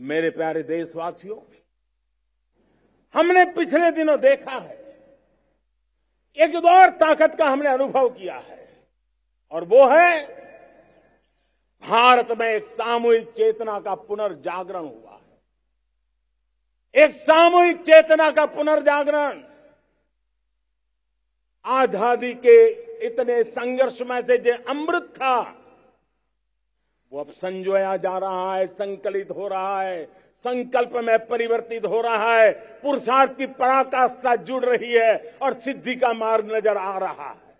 मेरे प्यारे देशवासियों हमने पिछले दिनों देखा है एक और ताकत का हमने अनुभव किया है और वो है भारत में एक सामूहिक चेतना का पुनर्जागरण हुआ है एक सामूहिक चेतना का पुनर्जागरण आजादी के इतने संघर्ष में से जो अमृत था वो अब संजोया जा रहा है संकलित हो रहा है संकल्प में परिवर्तित हो रहा है पुरुषार्थ की पराकाष्ठा जुड़ रही है और सिद्धि का मार्ग नजर आ रहा है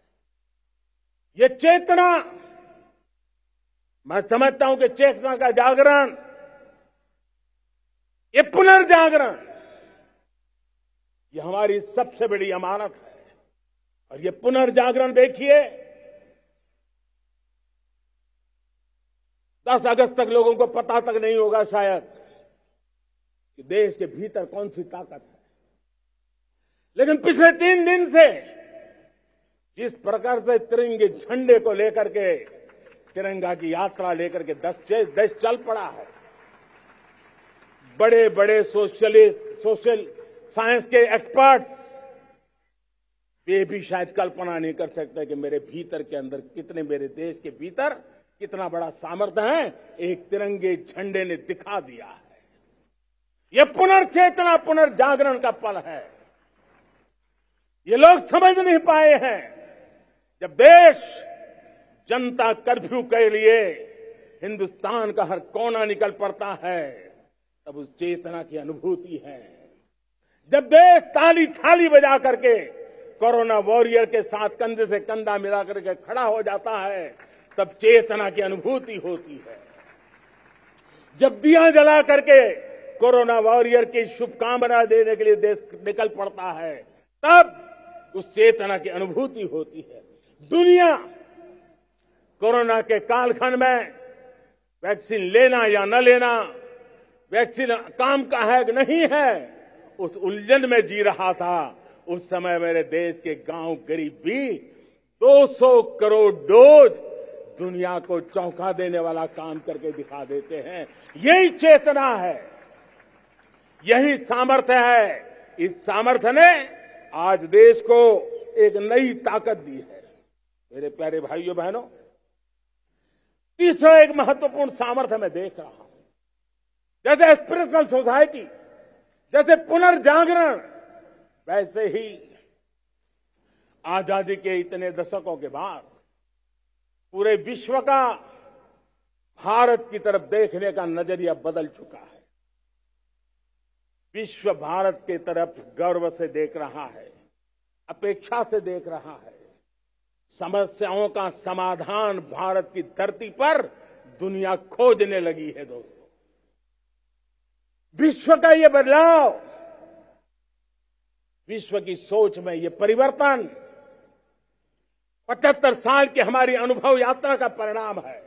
ये चेतना मैं समझता हूं कि चेतना का जागरण ये पुनर्जागरण ये हमारी सबसे बड़ी अमानत है और ये पुनर्जागरण देखिए दस अगस्त तक लोगों को पता तक नहीं होगा शायद कि देश के भीतर कौन सी ताकत है लेकिन पिछले तीन दिन से जिस प्रकार से तिरंगे झंडे को लेकर के तिरंगा की यात्रा लेकर के दस देश चल पड़ा है बड़े बड़े सोशलिस्ट सोशल साइंस के एक्सपर्ट्स वे भी शायद कल्पना नहीं कर सकते कि मेरे भीतर के अंदर कितने मेरे देश के भीतर कितना बड़ा सामर्थ्य है एक तिरंगे झंडे ने दिखा दिया है यह पुनर्चेतना पुनर्जागरण का पल है ये लोग समझ नहीं पाए हैं जब देश जनता कर्फ्यू के लिए हिंदुस्तान का हर कोना निकल पड़ता है तब उस चेतना की अनुभूति है जब देश ताली थाली बजा करके कोरोना वॉरियर के साथ कंधे से कंधा मिलाकर के खड़ा हो जाता है तब चेतना की अनुभूति होती है जब दिया जला करके कोरोना वॉरियर की शुभकामना देने के लिए देश निकल पड़ता है तब उस चेतना की अनुभूति होती है दुनिया कोरोना के कालखंड में वैक्सीन लेना या न लेना वैक्सीन काम का है कि नहीं है उस उलझन में जी रहा था उस समय मेरे देश के गांव गरीब भी 200 करोड़ डोज दुनिया को चौंका देने वाला काम करके दिखा देते हैं यही चेतना है यही सामर्थ्य है इस सामर्थ्य ने आज देश को एक नई ताकत दी है मेरे प्यारे भाइयों बहनों तीसरा एक महत्वपूर्ण सामर्थ्य मैं देख रहा हूं जैसे स्पिरिचुअल सोसाइटी जैसे पुनर्जागरण वैसे ही आजादी के इतने दशकों के बाद पूरे विश्व का भारत की तरफ देखने का नजरिया बदल चुका है विश्व भारत के तरफ गर्व से देख रहा है अपेक्षा से देख रहा है समस्याओं का समाधान भारत की धरती पर दुनिया खोजने लगी है दोस्तों विश्व का ये बदलाव विश्व की सोच में ये परिवर्तन पचहत्तर साल की हमारी अनुभव यात्रा का परिणाम है